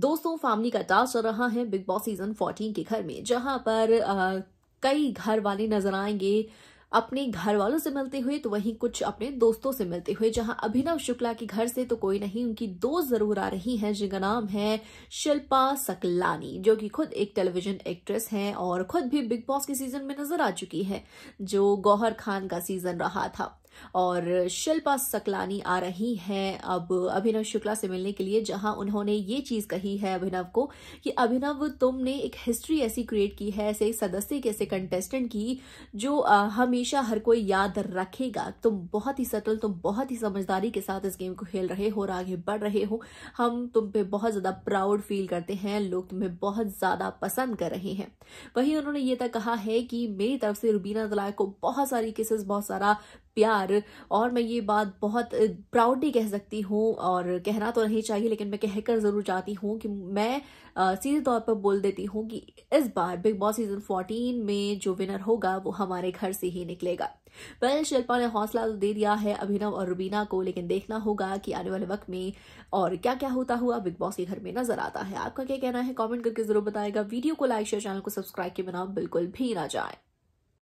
दोस्तों फैमिली का टास्क चल रहा है बिग बॉस सीजन 14 के घर में जहां पर आ, कई घर वाले नजर आएंगे अपने घर वालों से मिलते हुए तो वहीं कुछ अपने दोस्तों से मिलते हुए जहां अभिनव शुक्ला के घर से तो कोई नहीं उनकी दोस्त जरूर आ रही हैं जिनका नाम है शिल्पा सकलानी जो कि खुद एक टेलीविजन एक्ट्रेस हैं और खुद भी बिग बॉस के सीजन में नजर आ चुकी है जो गौहर खान का सीजन रहा था और शिल्पा सकलानी आ रही हैं अब अभिनव शुक्ला से मिलने के लिए जहां उन्होंने ये चीज कही है अभिनव को कि अभिनव तुमने एक हिस्ट्री ऐसी क्रिएट की है ऐसे सदस्य के ऐसे कंटेस्टेंट की जो हमेशा हर कोई याद रखेगा तुम बहुत ही सटल तुम बहुत ही समझदारी के साथ इस गेम को खेल रहे हो और आगे बढ़ रहे हो हम तुम पे बहुत ज्यादा प्राउड फील करते हैं लोग तुम्हें बहुत ज्यादा पसंद कर रहे हैं वहीं उन्होंने ये तक कहा है कि मेरी तरफ से रुबीना दलाय को बहुत सारी केसेस बहुत सारा प्यार और मैं ये बात बहुत प्राउडली कह सकती हूँ और कहना तो नहीं चाहिए लेकिन मैं कहकर ज़रूर चाहती हूँ कि मैं सीधे तौर पर बोल देती हूँ कि इस बार बिग बॉस सीजन 14 में जो विनर होगा वो हमारे घर से ही निकलेगा वेल शिल्पा ने हौसला तो दे दिया है अभिनव और रुबीना को लेकिन देखना होगा कि आने वाले वक्त में और क्या क्या होता हुआ बिग बॉस के घर में नजर आता है आपका क्या कहना है कमेंट करके जरूर बताएगा वीडियो को लाइक शेयर चैनल को सब्सक्राइब के बिना बिल्कुल भी ना जाए